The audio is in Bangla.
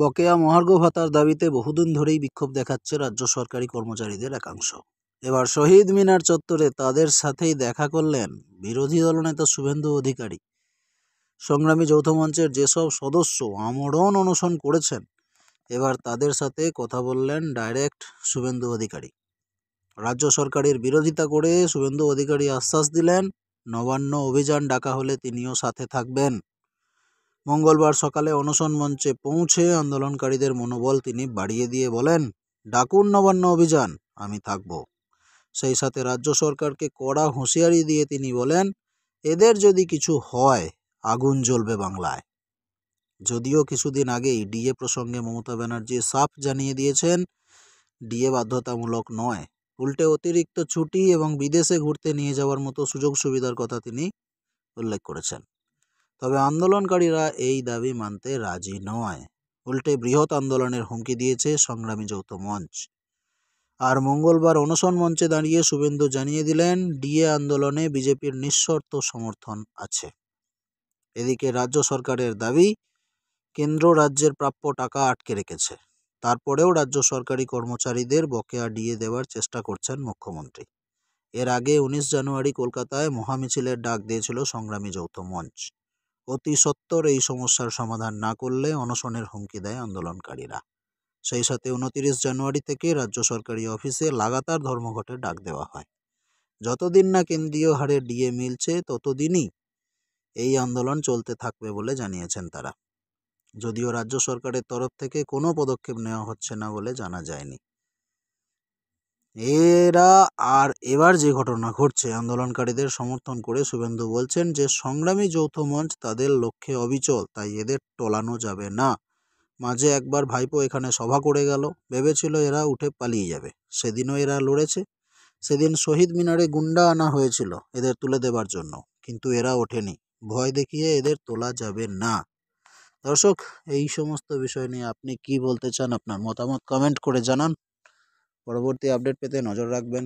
বকেয়া মহার্ঘ ভাতার দাবিতে বহুদিন ধরেই বিক্ষোভ দেখাচ্ছে রাজ্য সরকারি কর্মচারীদের একাংশ এবার শহীদ মিনার চত্বরে তাদের সাথেই দেখা করলেন বিরোধী দলনেতা শুভেন্দু অধিকারী সংগ্রামী যৌথ মঞ্চের যেসব সদস্য আমরণ অনশন করেছেন এবার তাদের সাথে কথা বললেন ডাইরেক্ট শুভেন্দু অধিকারী রাজ্য সরকারের বিরোধিতা করে শুভেন্দু অধিকারী আশ্বাস দিলেন নবান্ন অভিযান ডাকা হলে তিনিও সাথে থাকবেন মঙ্গলবার সকালে অনশন মঞ্চে পৌঁছে আন্দোলনকারীদের মনোবল তিনি বাড়িয়ে দিয়ে বলেন ডাকুন নবান্ন অভিযান আমি থাকব সেই সাথে রাজ্য সরকারকে কড়া হুঁশিয়ারি দিয়ে তিনি বলেন এদের যদি কিছু হয় আগুন জ্বলবে বাংলায় যদিও কিছুদিন আগেই ডিএ প্রসঙ্গে মমতা ব্যানার্জি সাফ জানিয়ে দিয়েছেন ডিএ বাধ্যতামূলক নয় উল্টে অতিরিক্ত ছুটি এবং বিদেশে ঘুরতে নিয়ে যাওয়ার মতো সুযোগ সুবিধার কথা তিনি উল্লেখ করেছেন তবে আন্দোলনকারীরা এই দাবি মানতে রাজি নয় উল্টে বৃহৎ আন্দোলনের হুমকি দিয়েছে সংগ্রামী যৌথ মঞ্চ আর মঙ্গলবার অনশন মঞ্চে দাঁড়িয়ে শুভেন্দু জানিয়ে দিলেন ডিএ আন্দোলনে বিজেপির নিঃশর্ত সমর্থন আছে এদিকে রাজ্য সরকারের দাবি কেন্দ্র রাজ্যের প্রাপ্য টাকা আটকে রেখেছে তারপরেও রাজ্য সরকারি কর্মচারীদের বকেয়া ডিএ দেওয়ার চেষ্টা করছেন মুখ্যমন্ত্রী এর আগে উনিশ জানুয়ারি কলকাতায় মহামিছিলের ডাক দিয়েছিল সংগ্রামী যৌথ মঞ্চ অতি সত্বর এই সমস্যার সমাধান না করলে অনশনের হুমকি দেয় আন্দোলনকারীরা সেই সাথে উনতিরিশ জানুয়ারি থেকে রাজ্য সরকারি অফিসে লাগাতার ধর্মঘটে ডাক দেওয়া হয় যতদিন না কেন্দ্রীয় হারে ডিএ মিলছে ততদিনই এই আন্দোলন চলতে থাকবে বলে জানিয়েছেন তারা যদিও রাজ্য সরকারের তরফ থেকে কোনো পদক্ষেপ নেওয়া হচ্ছে না বলে জানা যায়নি এরা আর এবার যে ঘটনা ঘটছে আন্দোলনকারীদের সমর্থন করে শুভেন্দু বলছেন যে সংগ্রামী যৌথ মঞ্চ তাদের লক্ষ্যে অবিচল তাই এদের টলানো যাবে না মাঝে একবার ভাইপো এখানে সভা করে গেল ভেবেছিল এরা উঠে পালিয়ে যাবে সেদিনও এরা লড়েছে সেদিন শহীদ মিনারে গুন্ডা আনা হয়েছিল এদের তুলে দেবার জন্য কিন্তু এরা ওঠেনি ভয় দেখিয়ে এদের তোলা যাবে না দর্শক এই সমস্ত বিষয় নিয়ে আপনি কি বলতে চান আপনার মতামত কমেন্ট করে জানান পরবর্তী আপডেট পেতে নজর রাখবেন